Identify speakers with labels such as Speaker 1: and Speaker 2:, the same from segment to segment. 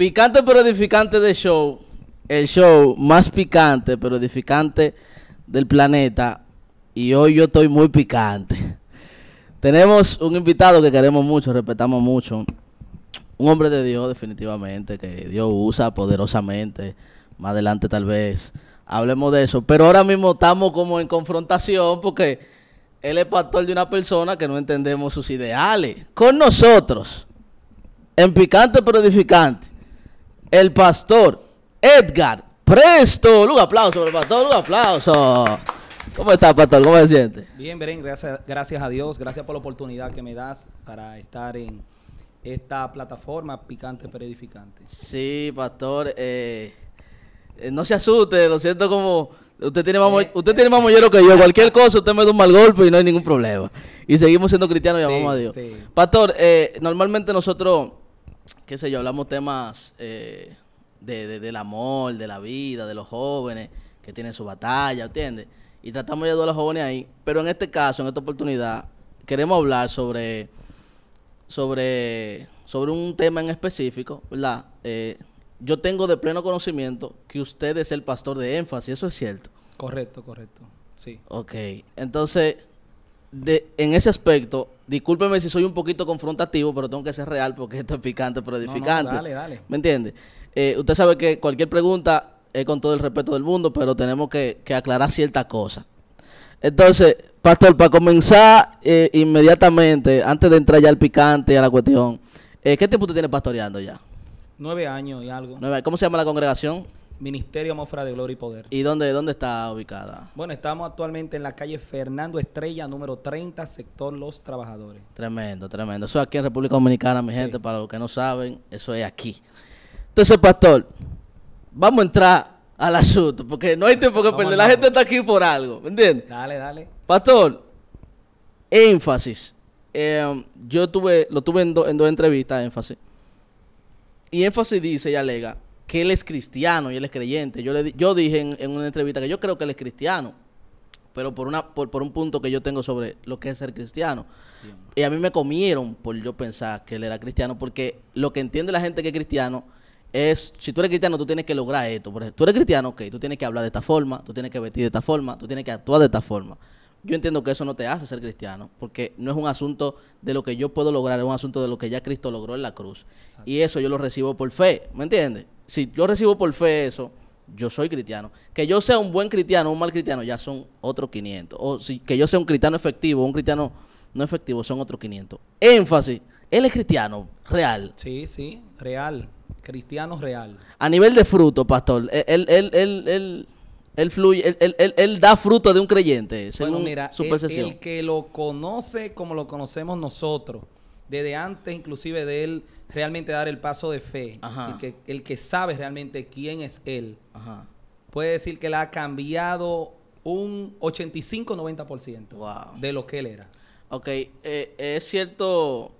Speaker 1: Picante pero edificante de show. El show más picante pero edificante del planeta. Y hoy yo estoy muy picante. Tenemos un invitado que queremos mucho, respetamos mucho. Un hombre de Dios, definitivamente, que Dios usa poderosamente. Más adelante, tal vez, hablemos de eso. Pero ahora mismo estamos como en confrontación porque él es pastor de una persona que no entendemos sus ideales. Con nosotros, en picante pero edificante, el pastor Edgar Presto. Un aplauso el pastor, un aplauso. ¿Cómo estás, pastor? ¿Cómo se siente?
Speaker 2: Bien, Beren, gracias, a Dios, gracias por la oportunidad que me das para estar en esta plataforma picante pero edificante.
Speaker 1: Sí, pastor, eh, eh, no se asuste, lo siento como... Usted tiene, más, eh. usted tiene mollero que yo. Cualquier cosa, usted me da un mal golpe y no hay ningún problema. Y seguimos siendo cristianos y amamos a Dios. Pastor, normalmente nosotros qué sé yo, hablamos temas eh, de, de, del amor, de la vida, de los jóvenes que tienen su batalla, ¿entiendes? Y tratamos de ayudar a los jóvenes ahí. Pero en este caso, en esta oportunidad, queremos hablar sobre, sobre, sobre un tema en específico, ¿verdad? Eh, yo tengo de pleno conocimiento que usted es el pastor de énfasis, ¿eso es cierto?
Speaker 2: Correcto, correcto. Sí. Ok,
Speaker 1: entonces de, en ese aspecto, discúlpeme si soy un poquito confrontativo, pero tengo que ser real porque esto es picante pero edificante. dale, dale. ¿Me entiende? Eh, usted sabe que cualquier pregunta es con todo el respeto del mundo, pero tenemos que, aclarar ciertas cosas. Entonces, Pastor, para comenzar eh, inmediatamente, antes de entrar ya al picante, a la cuestión, eh, ¿qué tiempo usted tiene pastoreando ya?
Speaker 2: Nueve años y algo.
Speaker 1: ¿Cómo se llama la congregación? Ministerio Mofra de
Speaker 2: Gloria y Poder. ¿Y dónde, está ubicada? Bueno, estamos actualmente en la calle Fernando Estrella, número 30, sector Los Trabajadores.
Speaker 1: Tremendo, tremendo. Eso aquí en República Dominicana, mi gente, para los que no saben, eso es aquí. Entonces, pastor, vamos a entrar al asunto, porque no hay tiempo que perder. La gente está aquí por algo, ¿me entiendes?
Speaker 2: Dale, dale.
Speaker 1: Pastor, énfasis. Em, yo tuve, lo tuve en, en dos entrevistas, énfasis. Y énfasis dice y alega que él es cristiano y él es creyente. Yo, le, yo dije en, una entrevista que yo creo que él es cristiano pero por una por, un punto que yo tengo sobre lo que es ser cristiano. Y a mí me comieron por yo pensar que él era cristiano, porque lo que entiende la gente que es cristiano es, si tú eres cristiano, tú tienes que lograr esto. Por ejemplo, tú eres cristiano, ok, tú tienes que hablar de esta forma, tú tienes que vestir de esta forma, tú tienes que actuar de esta forma. Yo entiendo que eso no te hace ser cristiano, porque no es un asunto de lo que yo puedo lograr, es un asunto de lo que ya Cristo logró en la cruz. Y eso yo lo recibo por fe, ¿me entiendes? si yo recibo por fe eso, yo soy cristiano. Que yo sea un buen cristiano, o un mal cristiano, ya son otros 500. O si, que yo sea un cristiano efectivo, o un cristiano no efectivo, son otros 500. Énfasis, él es cristiano,
Speaker 2: real. Sí, sí, real. Cristiano real.
Speaker 1: A nivel de fruto, pastor, e-, él, él, él, él, él fluye, él, él, él, da fruto de un creyente, bueno, mira, su el que
Speaker 2: lo conoce como lo conocemos nosotros desde antes inclusive de él realmente dar el paso de fe, El, que, el que sabe realmente quién es él, puede decir que le ha cambiado un 85-90% de lo que él era. Ok, eh, es cierto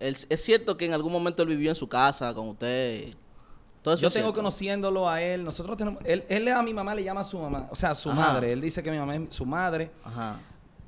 Speaker 2: es, cierto que en algún momento
Speaker 1: él vivió en su casa con usted. yo tengo
Speaker 2: conociéndolo a él. Nosotros tenemos. Él, él, a mi mamá le llama su mamá. O sea, su madre. Él dice que mi mamá es su madre. Ajá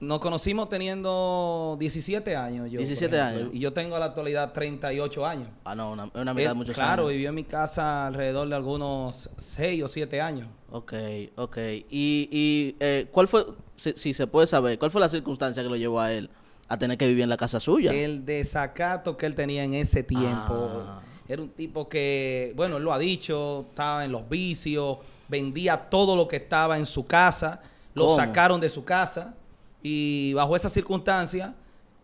Speaker 2: nos conocimos teniendo 17 años. Yo, 17 años. Y yo tengo a la actualidad 38 años. Ah, no, una, una mitad de muchos claro, años. Claro, vivió en mi casa alrededor de algunos 6 o 7 años. Ok,
Speaker 1: ok. ¿Y, y eh, cuál fue, si, se puede saber, cuál fue la circunstancia que lo llevó a él a
Speaker 2: tener que vivir en la casa suya? El desacato que él tenía en ese tiempo. Ah. Era un tipo que, bueno, él lo ha dicho, estaba en los vicios, vendía todo lo que estaba en su casa, lo sacaron de su casa y bajo esa circunstancia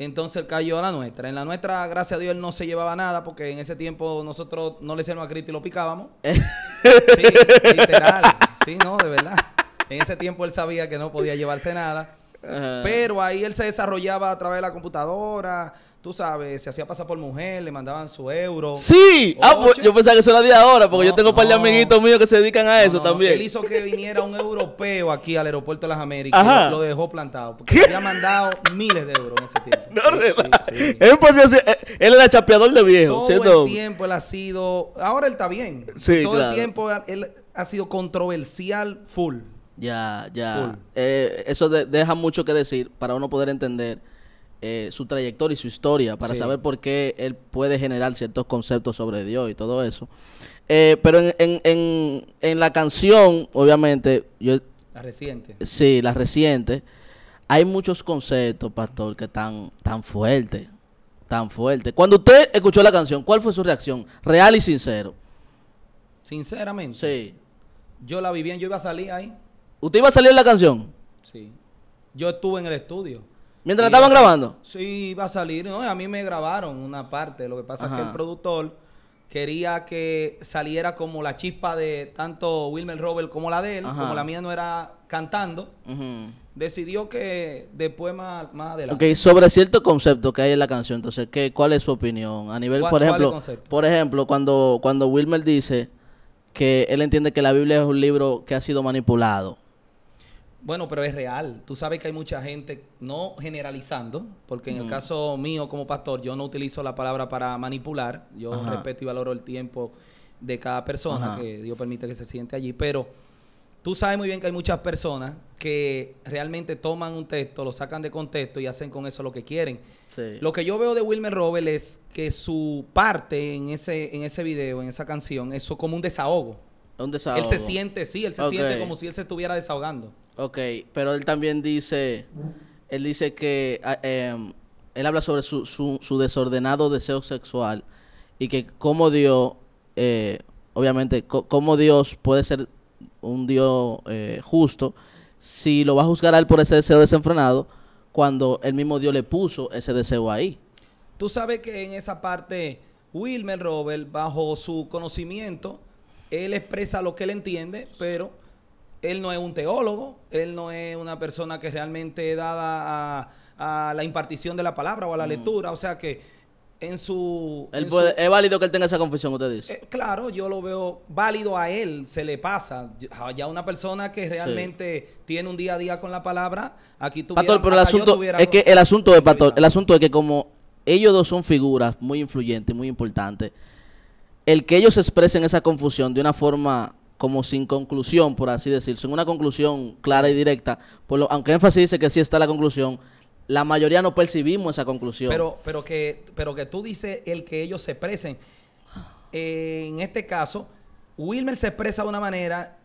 Speaker 2: entonces cayó a la nuestra. En la nuestra, gracias a Dios, él no se llevaba nada porque en ese tiempo nosotros no le hacíamos a Cristo y lo picábamos. Eh. sí, literal. Sí, no, de verdad. En ese tiempo él sabía que no podía llevarse nada. Pero ahí él se desarrollaba a través de la computadora, tú sabes, se hacía pasar por mujer, le mandaban su euro. Sí, ah, pues, yo pensaba que eso era de
Speaker 1: ahora, porque yo tengo un par de amiguitos míos que se dedican a eso también. Él
Speaker 2: hizo que viniera un europeo aquí al aeropuerto de las Américas, ...y lo dejó plantado, porque le había mandado miles de euros en ese tiempo. No, sí, pues, eh, Él, era chapeador de viejo. Todo el tiempo él ha sido, ahora él está bien. Todo el tiempo él ha sido controversial full.
Speaker 1: Ya, ya. Eh, eso deja mucho que decir para uno poder entender eh, su trayectoria y su historia para saber por qué él puede generar ciertos conceptos sobre Dios y todo eso. Eh, pero en, la canción, obviamente, yo... La reciente. Sí, la reciente. Hay muchos conceptos, pastor, que están tan fuertes, tan fuertes. Cuando usted escuchó la canción, ¿cuál fue su reacción? Real y sincero.
Speaker 2: Sinceramente. Sí. Yo la viví, yo iba a salir ahí.
Speaker 1: ¿Usted iba a salir en la canción?
Speaker 2: Sí. Yo estuve en el estudio. Mientras estaban grabando. Sí, iba a salir. No, a mí me grabaron una parte. Lo que pasa es que el productor quería que saliera como la chispa de tanto Wilmer Robert como la de él, como la mía no era cantando. Decidió que después más, más adelante. Ok, sobre
Speaker 1: cierto concepto que hay en la canción, entonces, ¿qué, ¿cuál es su opinión? A nivel, por ejemplo, por ejemplo, cuando, cuando Wilmer dice que él entiende que la Biblia es un libro que ha sido manipulado
Speaker 2: bueno, pero es real. Tú sabes que hay mucha gente, no generalizando, porque en el caso mío como pastor, yo no utilizo la palabra para manipular. Yo respeto y valoro el tiempo de cada persona que Dios permite que se siente allí. Pero tú sabes muy bien que hay muchas personas que realmente toman un texto, lo sacan de contexto y hacen con eso lo que quieren. Lo que yo veo de Wilmer Robel es que su parte en ese, en ese video, en esa canción, es como un desahogo. Un desahogo. Él se siente, sí, él se siente como si él se estuviera desahogando.
Speaker 1: Ok, pero él también dice, él dice que, ah, em, él habla sobre su, su, desordenado deseo sexual y que cómo Dios, eh, obviamente, cómo Dios puede ser un Dios eh, justo si lo va a juzgar a él por ese deseo desenfrenado cuando el mismo Dios le puso ese deseo ahí.
Speaker 2: Tú sabes que en esa parte, Wilmer Robert, bajo su conocimiento, él expresa lo que él entiende, pero él no es un teólogo, él no es una persona que realmente dada a, la impartición de la palabra o a la mm. lectura. O sea que en su... es válido
Speaker 1: que él tenga esa confusión, usted dice.
Speaker 2: Eh, claro, yo lo veo válido a él, se le pasa. Ya una persona que realmente tiene un día a día con la palabra, aquí tuviera... pero el asunto es que el asunto de Pastor, el
Speaker 1: asunto es que como ellos dos son figuras muy influyentes, muy importantes, el que ellos expresen esa confusión de una forma como sin conclusión, por así decirlo, sin una conclusión clara y directa. Por lo, aunque énfasis dice que sí está la conclusión, la mayoría no percibimos esa conclusión. Pero,
Speaker 2: pero, que, pero que tú dices el que ellos se expresen. en este caso, Wilmer se expresa de una manera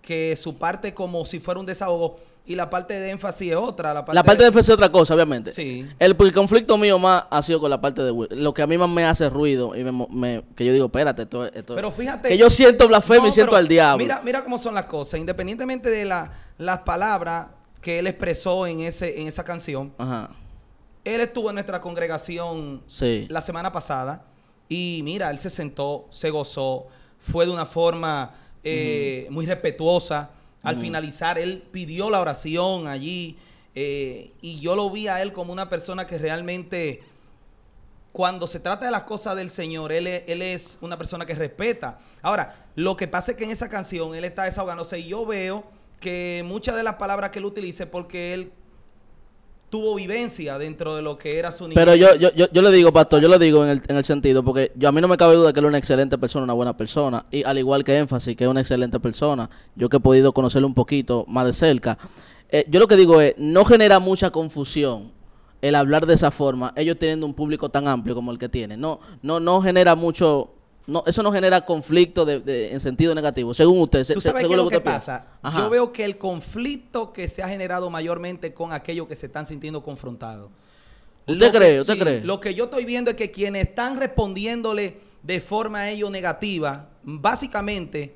Speaker 2: que su parte como si fuera un desahogo y la parte de énfasis es otra. La parte, de... énfasis
Speaker 1: es otra cosa, obviamente. Sí. El, conflicto mío más ha sido con la parte de Lo que a mí más me hace ruido y me, que yo digo, espérate, esto, es... Pero fíjate. Que yo siento blasfemia y siento al diablo. Mira,
Speaker 2: mira cómo son las cosas. Independientemente de las palabras que él expresó en, ese, en esa canción, Ajá. él estuvo en nuestra congregación la semana pasada y mira, él se sentó, se gozó, fue de una forma eh, muy respetuosa. Al mm. finalizar, él pidió la oración allí eh, y yo lo vi a él como una persona que realmente, cuando se trata de las cosas del Señor, él, es una persona que respeta. Ahora, lo que pasa es que en esa canción él está desahogándose y yo veo que muchas de las palabras que él utilice, porque él tuvo vivencia dentro de lo que era su nivel. Pero yo,
Speaker 1: yo, yo, le digo, Pastor, yo le digo en el, en el sentido, porque yo, a mí no me cabe duda que él es una excelente persona, una buena persona, y al igual que Énfasis, que es una excelente persona, yo que he podido conocerlo un poquito más de cerca, eh, yo lo que digo es, no genera mucha confusión el hablar de esa forma, ellos teniendo un público tan amplio como el que tienen, no, no, no genera mucho no, eso no genera conflicto en sentido negativo, según usted. ¿Tú sabes lo que, pasa? Yo
Speaker 2: veo que el conflicto que se ha generado mayormente con aquellos que se están sintiendo confrontados. ¿Usted cree? ¿Usted cree? Lo que yo estoy viendo es que quienes están respondiéndole de forma a ellos negativa, básicamente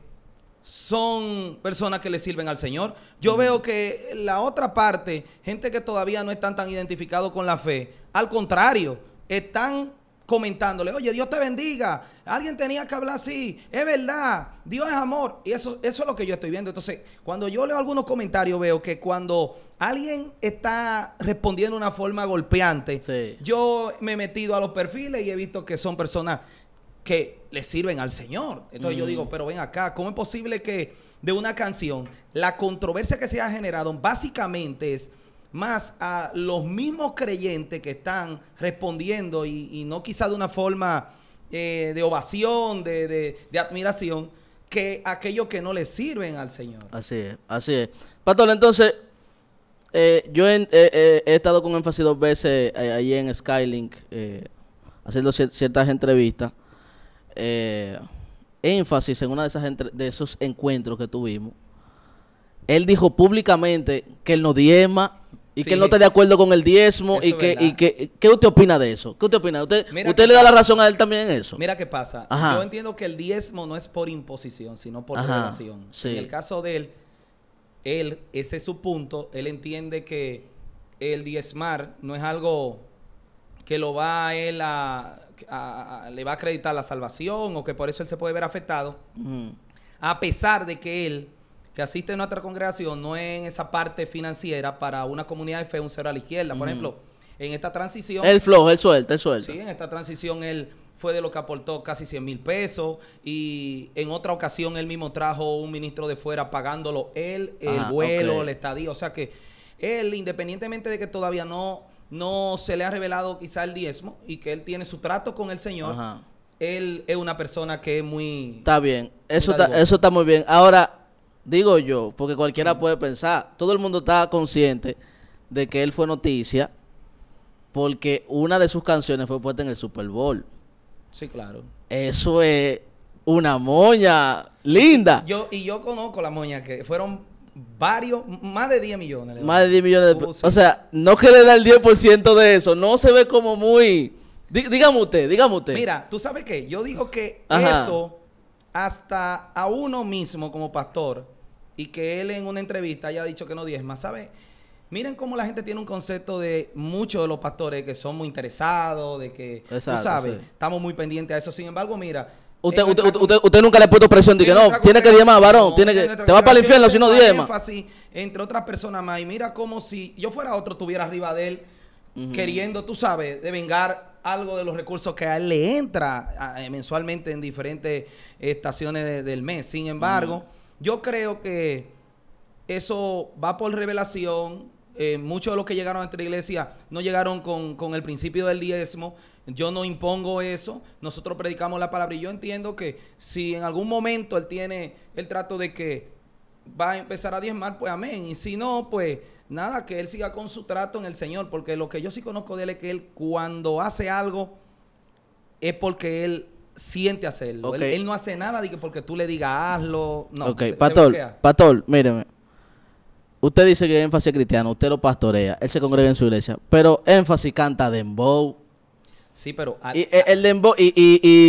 Speaker 2: son personas que le sirven al Señor. Yo veo que la otra parte, gente que todavía no están tan identificados con la fe, al contrario, están comentándole, oye, Dios te bendiga, alguien tenía que hablar así, es verdad, Dios es amor. Y eso, eso es lo que yo estoy viendo. Entonces, cuando yo leo algunos comentarios, veo que cuando alguien está respondiendo de una forma golpeante, yo me he metido a los perfiles y he visto que son personas que le sirven al Señor. Entonces yo digo, pero ven acá, ¿cómo es posible que de una canción la controversia que se ha generado básicamente es más a los mismos creyentes que están respondiendo y, no quizá de una forma eh, de ovación, de, admiración, que aquellos que no le sirven al Señor.
Speaker 1: Así es, así es. Pastor, entonces, eh, yo he, estado con énfasis dos veces eh, allí en Skylink, haciendo ciertas entrevistas. énfasis en una de esos encuentros que tuvimos él dijo públicamente que él no diezma, y que él no está de acuerdo con el diezmo y que, y ¿qué usted opina de eso? ¿Qué usted opina? ¿Usted, le da la razón a él también en eso? Mira qué pasa. Yo
Speaker 2: entiendo que el diezmo no es por imposición, sino por relación. En el caso de él, él, ese es su punto, él entiende que el diezmar no es algo que lo va a él a, le va a acreditar la salvación o que por eso él se puede ver afectado, a pesar de que él que asiste a nuestra congregación no es en esa parte financiera para una comunidad de fe, un cero a la izquierda. Por ejemplo, en esta transición... El flojo, el suelta, el suelta. Sí, en esta transición él fue de lo que aportó casi 100 mil pesos y en otra ocasión él mismo trajo un ministro de fuera pagándolo él, el ah, vuelo, el estadio. O sea que él, independientemente de que todavía no, no se le ha revelado quizá el diezmo y que él tiene su trato con el Señor, él es una persona que es muy... Está bien, eso eso
Speaker 1: está muy bien. Ahora, digo yo, porque cualquiera mm. puede pensar, todo el mundo está consciente de que él fue noticia porque una de sus canciones fue puesta en el Super Bowl. Sí, claro. Eso es una moña linda.
Speaker 2: Yo, y yo conozco la moña que fueron varios, más de 10 millones.
Speaker 1: más de 10 millones de oh, O sea, no que le da el 10% de eso, no se ve como muy... dígame usted, dígame usted. Mira,
Speaker 2: tú sabes qué, yo digo que eso hasta a uno mismo como pastor y que él en una entrevista haya dicho que no diezma, ¿sabe? Miren cómo la gente tiene un concepto de muchos de los pastores que son muy interesados, de que, tú sabes, estamos muy pendientes a eso. Sin embargo, mira,
Speaker 1: Usted, usted, usted, nunca le ha puesto presión de que no, tiene que más, varón, tiene que, te va para el infierno si no diezma.
Speaker 2: entre otras personas más. Y mira como si yo fuera otro, estuviera arriba de él, queriendo, tú sabes, de vengar algo de los recursos que a él le entra eh, mensualmente en diferentes estaciones del mes. Sin embargo, yo creo que eso va por revelación. Eh, muchos de los que llegaron a nuestra iglesia no llegaron con, con el principio del diezmo. Yo no impongo eso. Nosotros predicamos la palabra. Y yo entiendo que si en algún momento él tiene el trato de que va a empezar a diezmar, pues amén. Y si no, pues nada, que él siga con su trato en el Señor, porque lo que yo sí conozco de él es que él cuando hace algo es porque él siente hacerlo. Él, no hace nada porque tú le digas hazlo. No, ok,
Speaker 1: Pastor, míreme. Usted dice que énfasis cristiano, usted lo pastorea, él se congrega en su iglesia, pero énfasis canta dembow. Sí, pero... Eh, el dembow y,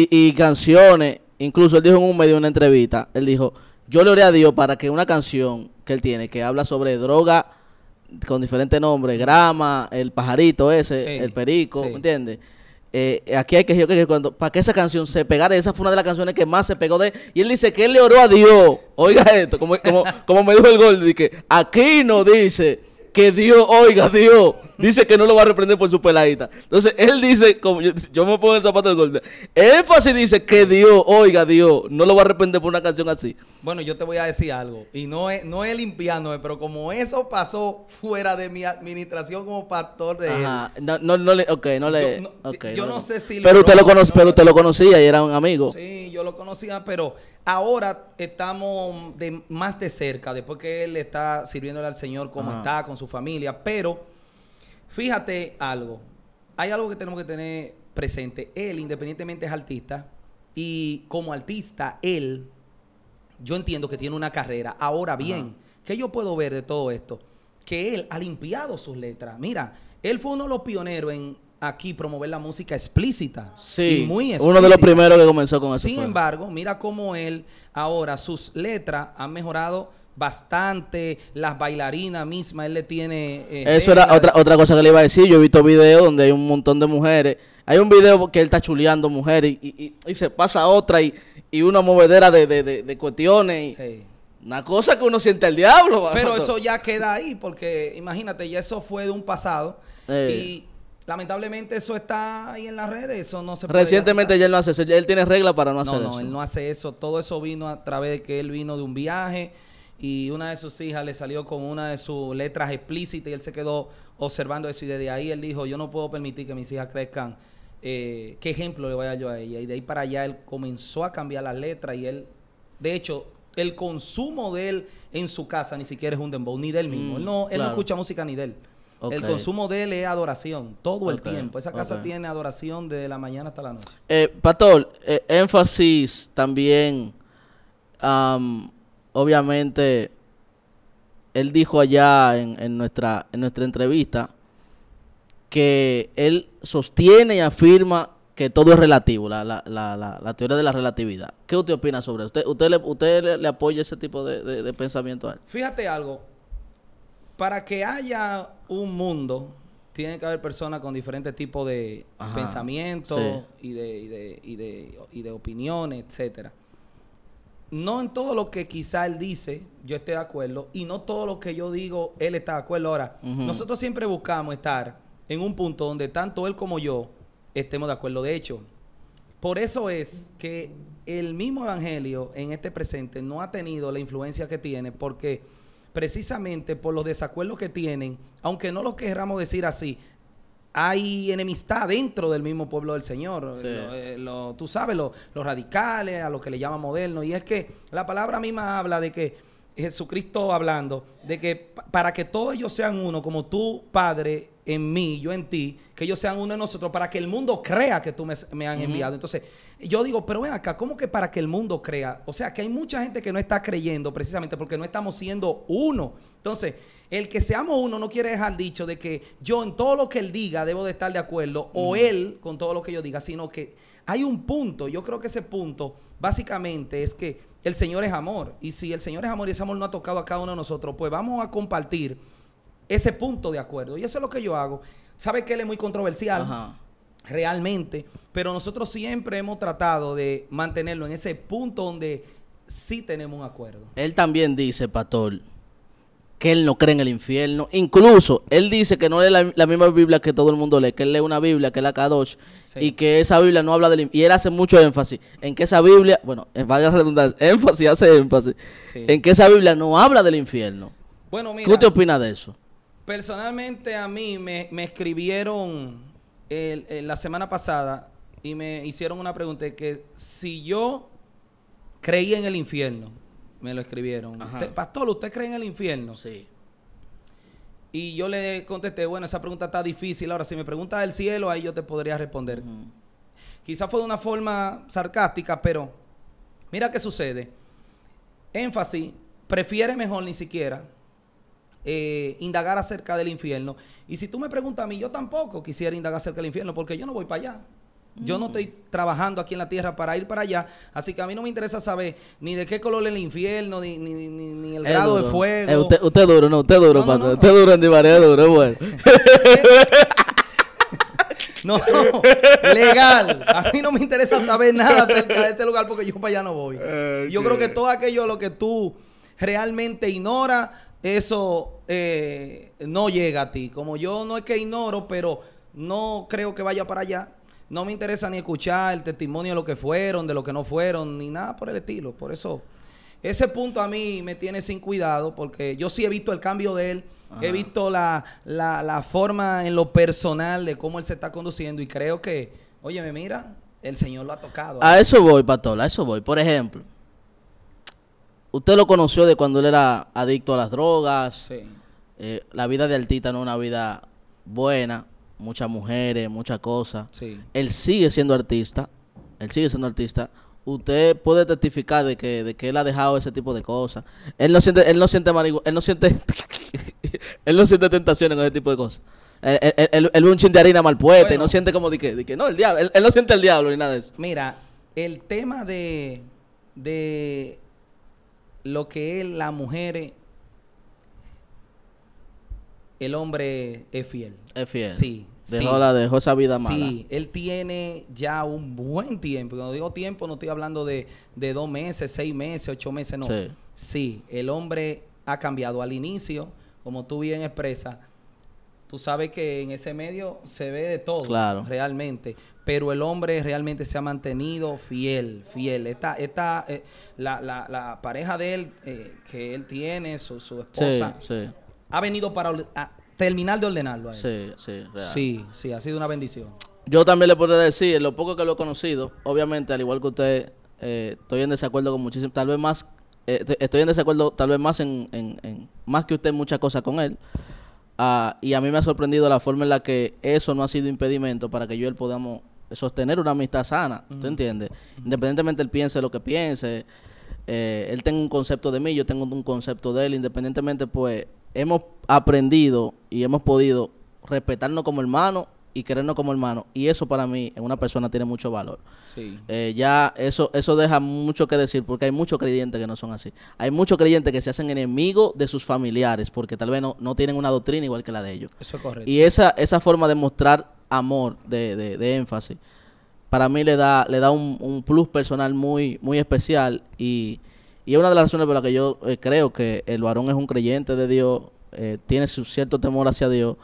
Speaker 1: y, canciones, incluso él dijo en un medio, en una entrevista, él dijo, yo le oré a Dios para que una canción que él tiene, que habla sobre droga con diferentes nombres, grama, el pajarito ese, el perico, ¿me entiendes? Eh, aquí hay que que cuando para que esa canción se pegara, esa fue una de las canciones que más se pegó de y él dice que él le oró a Dios. Oiga esto, como, como, me dijo el gol, que aquí no dice que Dios, oiga Dios, dice que no lo va a reprender por su peladita. Entonces, él dice, como yo, me pongo el zapato del gordo, énfasis dice que Dios, oiga Dios, no lo va a reprender por una canción así.
Speaker 2: Bueno, yo te voy a decir algo, y no es, no es limpiándome, pero como eso pasó fuera de mi administración como pastor de él.
Speaker 1: No, no, le, ok, no le, yo no, okay, yo no, sé si... Pero usted lo, pero usted lo conocía y era un amigo.
Speaker 2: Sí, yo lo conocía, pero ahora estamos de, más de cerca, después que él está sirviéndole al Señor como está, con su familia, pero Fíjate algo. Hay algo que tenemos que tener presente. Él, independientemente, es artista. Y como artista, él, yo entiendo que tiene una carrera. Ahora bien, ¿qué yo puedo ver de todo esto? Que él ha limpiado sus letras. Mira, él fue uno de los pioneros en aquí promover la música explícita. Sí. muy explícita. Uno de los primeros que comenzó con eso. Sin embargo, mira cómo él ahora sus letras han mejorado bastante, las bailarinas mismas, él le tiene... Eh, eso era otra, otra
Speaker 1: cosa que le iba a decir, yo he visto videos donde hay un montón de mujeres, hay un video que él está chuleando mujeres y, se pasa otra y, una movedera de, cuestiones. Sí. Una cosa que uno siente el diablo. Pero eso ya
Speaker 2: queda ahí, porque imagínate, ya eso fue de un pasado. Eh. Y lamentablemente eso está ahí en las redes, eso no se Recientemente
Speaker 1: ya él no hace eso, ya él tiene reglas para no, hacer hacer no, No, él no
Speaker 2: hace eso. Todo eso vino a través de que él vino de un viaje y una de sus hijas le salió con una de sus letras explícitas y él se quedó observando eso y desde ahí él dijo, yo no puedo permitir que mis hijas crezcan, eh, ¿qué ejemplo le vaya yo a ella? Y de ahí para allá él comenzó a cambiar las letras y él, de hecho, el consumo de él en su casa ni siquiera es un dembow, ni de él mismo, él, mm, no, él no escucha música ni de él. El consumo de él es adoración, todo el tiempo. Esa casa tiene adoración desde la mañana hasta la noche.
Speaker 1: Eh, Pastor, eh, énfasis también um, obviamente, él dijo allá en, nuestra, en nuestra entrevista que él sostiene y afirma que todo es relativo, la, la, la, la teoría de la relatividad. ¿Qué usted opina sobre eso? ¿Usted, usted, le, usted le, apoya ese tipo de, pensamiento a él?
Speaker 2: Fíjate algo, para que haya un mundo, tiene que haber personas con diferentes tipos de pensamientos y, de, y, de, y, de, y de opiniones, etcétera no en todo lo que quizá él dice yo esté de acuerdo y no todo lo que yo digo él está de acuerdo. Ahora, nosotros siempre buscamos estar en un punto donde tanto él como yo estemos de acuerdo. De hecho, por eso es que el mismo Evangelio en este presente no ha tenido la influencia que tiene porque precisamente por los desacuerdos que tienen, aunque no lo querramos decir así, hay enemistad dentro del mismo pueblo del Señor. Eh, tú sabes, los radicales, a lo que le llaman moderno. Y es que la palabra misma habla de que Jesucristo hablando, de que para que todos ellos sean uno, como tú, Padre, en mí, yo en ti, que ellos sean uno de nosotros, para que el mundo crea que tú me, has han enviado. Entonces, yo digo, pero ven acá, ¿cómo que para que el mundo crea? O sea, que hay mucha gente que no está creyendo precisamente porque no estamos siendo uno. Entonces, el que seamos uno no quiere dejar dicho de que yo en todo lo que él diga debo de estar de acuerdo, o él con todo lo que yo diga, sino que hay un punto, yo creo que ese punto básicamente es que el Señor es amor, y si el Señor es amor y ese amor no ha tocado a cada uno de nosotros, pues vamos a compartir ese punto de acuerdo. Y eso es lo que yo hago. Sabe que él es muy controversial. Realmente, pero nosotros siempre hemos tratado de mantenerlo en ese punto donde sí tenemos un acuerdo.
Speaker 1: Él también dice, Pastor, que él no cree en el infierno. Incluso él dice que no lee la, misma Biblia que todo el mundo lee, que él lee una Biblia que es la Kadosh y que esa Biblia no habla del infierno. Y él hace mucho énfasis en que esa Biblia, bueno, eh, vaya a redundar. énfasis hace énfasis, en que esa Biblia no habla del infierno. Bueno, mira. ¿Qué te opina de eso?
Speaker 2: Personalmente a mí me, me escribieron la semana pasada y me hicieron una pregunta que si yo creía en el infierno, me lo escribieron. Pastor, ¿usted cree en el infierno? Sí. Y yo le contesté, bueno, esa pregunta está difícil. Ahora, si me preguntas del cielo, ahí yo te podría responder. Quizás fue de una forma sarcástica, pero mira qué sucede. Énfasis, prefiere mejor ni siquiera eh, indagar acerca del infierno. Y si tú me preguntas a mí, yo tampoco quisiera indagar acerca del infierno porque yo no voy para allá. Yo no estoy trabajando aquí en la tierra para ir para allá, así que a mí no me interesa saber ni de qué color es el infierno, ni, el grado de fuego. Eh,
Speaker 1: usted, duro, no, usted duro, no, no, no. Usted duro, es duro, bueno.
Speaker 2: no, legal. A mí no me interesa saber nada acerca de ese lugar porque yo para allá no voy. Eh, yo creo que todo aquello lo que tú realmente ignoras eso eh, no llega a ti. Como yo no es que ignoro, pero no creo que vaya para allá. No me interesa ni escuchar el testimonio de lo que fueron, de lo que no fueron, ni nada por el estilo. Por eso, ese punto a mí me tiene sin cuidado, porque yo sí he visto el cambio de él, he visto la, forma en lo personal de cómo él se está conduciendo y creo que, oye, me mira, el Señor lo ha tocado. A eso voy,
Speaker 1: Patola, a eso voy. Por ejemplo, usted lo conoció de cuando él era adicto a las drogas. Sí. Eh, la vida de artista no es una vida buena, muchas mujeres, muchas cosas. Sí. Él sigue siendo artista, él sigue siendo artista. Usted puede testificar de que, de que él ha dejado ese tipo de cosas. Él no siente, él no siente marihuana, él no siente, él no siente tentaciones con ese tipo de cosas. Eh, eh, él, un chin de harina mal puesta no siente como de que, no,
Speaker 2: el diablo, él, no siente
Speaker 1: el diablo ni nada
Speaker 2: de eso. Mira, el tema de lo que es la mujer, el hombre es fiel. Es fiel. Sí. Dejó, La, dejó esa vida mala. Sí, él tiene ya un buen tiempo. Cuando digo tiempo, no estoy hablando de, de dos meses, seis meses, ocho meses, no. Sí. sí, el hombre ha cambiado. Al inicio, como tú bien expresas, tú sabes que en ese medio se ve de todo, realmente. Pero el hombre realmente se ha mantenido fiel, fiel. Esta, esta, eh, la, la, pareja de él, eh, que él tiene, su, su esposa, ha venido para a terminar de ordenarlo. A él. Sí, sí, sí, ha sido una bendición.
Speaker 1: Yo también le podría decir, lo poco que lo he conocido, obviamente, al igual que usted, eh, estoy en desacuerdo con muchísimo, tal vez más estoy en desacuerdo tal vez más en, en, en, más que usted muchas cosas con él Ah, y a mí me ha sorprendido la forma en la que eso no ha sido impedimento para que yo y él podamos sostener una amistad sana, ¿tú entiendes? Independientemente él piense lo que piense, eh, él tenga un concepto de mí, yo tengo un concepto de él, independientemente pues hemos aprendido y hemos podido respetarnos como hermanos y querernos como hermanos. Y eso para mí, en una persona, tiene mucho valor. Sí. Eh, ya eso, eso deja mucho que decir, porque hay muchos creyentes que no son así. Hay muchos creyentes que se hacen enemigos de sus familiares, porque tal vez no, tienen una doctrina igual que la de ellos. Eso es correcto. Y esa, esa forma de mostrar amor, de, de, énfasis, para mí le da, le da un, plus personal muy, muy especial. Y, y es una de las razones por las que yo eh, creo que el varón es un creyente de Dios, eh, tiene su cierto temor hacia Dios.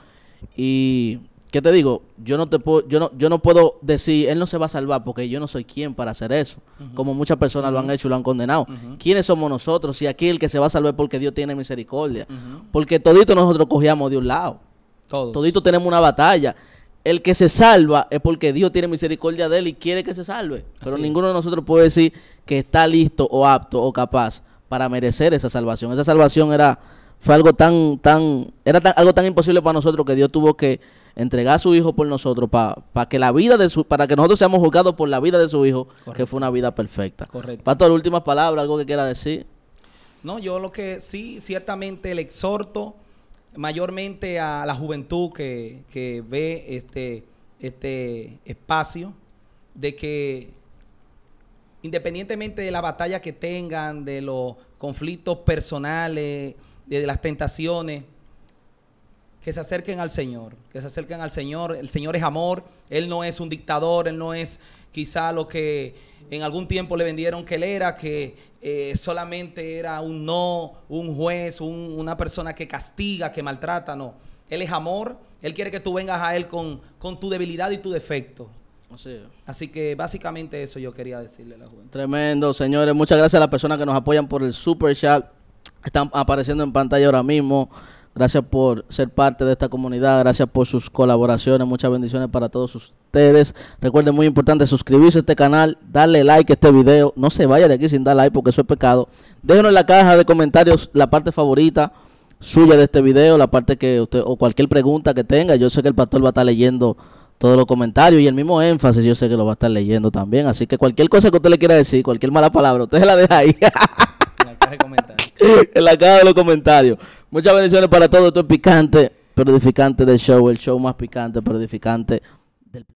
Speaker 1: Y ¿Qué te digo? Yo no te puedo, yo no, yo no puedo decir, él no se va a salvar porque yo no soy quien para hacer eso. Como muchas personas lo han hecho y lo han condenado. ¿Quiénes somos nosotros? Si aquí el que se va a salvar es porque Dios tiene misericordia. Porque todito nosotros cogíamos de un lado. Todito tenemos una batalla. El que se salva es porque Dios tiene misericordia de él y quiere que se salve. Pero ninguno de nosotros puede decir que está listo o apto o capaz para merecer esa salvación. Esa salvación era fue algo tan tan era algo tan imposible para nosotros que Dios tuvo que entregar a su hijo por nosotros para que la vida de su, para que nosotros seamos juzgados por la vida de su hijo, que fue una vida perfecta. Correcto. Pastor, última palabra algo que quiera decir.
Speaker 2: No, yo lo que sí, ciertamente le exhorto mayormente a la juventud que, ve este, este espacio, de que independientemente de la batalla que tengan, de los conflictos personales, de las tentaciones, que se acerquen al Señor, que se acerquen al Señor. El Señor es amor, Él no es un dictador, Él no es quizá lo que en algún tiempo le vendieron que él era, que eh, solamente era un no, un juez, una persona que castiga, que maltrata, no. Él es amor, Él quiere que tú vengas a Él con, tu debilidad y tu defecto. Así que básicamente eso yo quería decirle a la juventud.
Speaker 1: Tremendo, señores. Muchas gracias a las personas que nos apoyan por el super chat. Están apareciendo en pantalla ahora mismo. Gracias por ser parte de esta comunidad, gracias por sus colaboraciones, muchas bendiciones para todos ustedes. Recuerden, muy importante, suscribirse a este canal, darle like a este video, no se vaya de aquí sin dar like porque eso es pecado. Déjenos en la caja de comentarios la parte favorita suya de este video, la parte que usted, o cualquier pregunta que tenga, yo sé que el pastor va a estar leyendo todos los comentarios y el mismo énfasis yo sé que lo va a estar leyendo también. Así que cualquier cosa que usted le quiera decir, cualquier mala palabra, usted la deja ahí. La caja de comentarios. en la cara de los comentarios. Muchas bendiciones para todo Esto es picante, pero edificante del show. El show más picante, pero edificante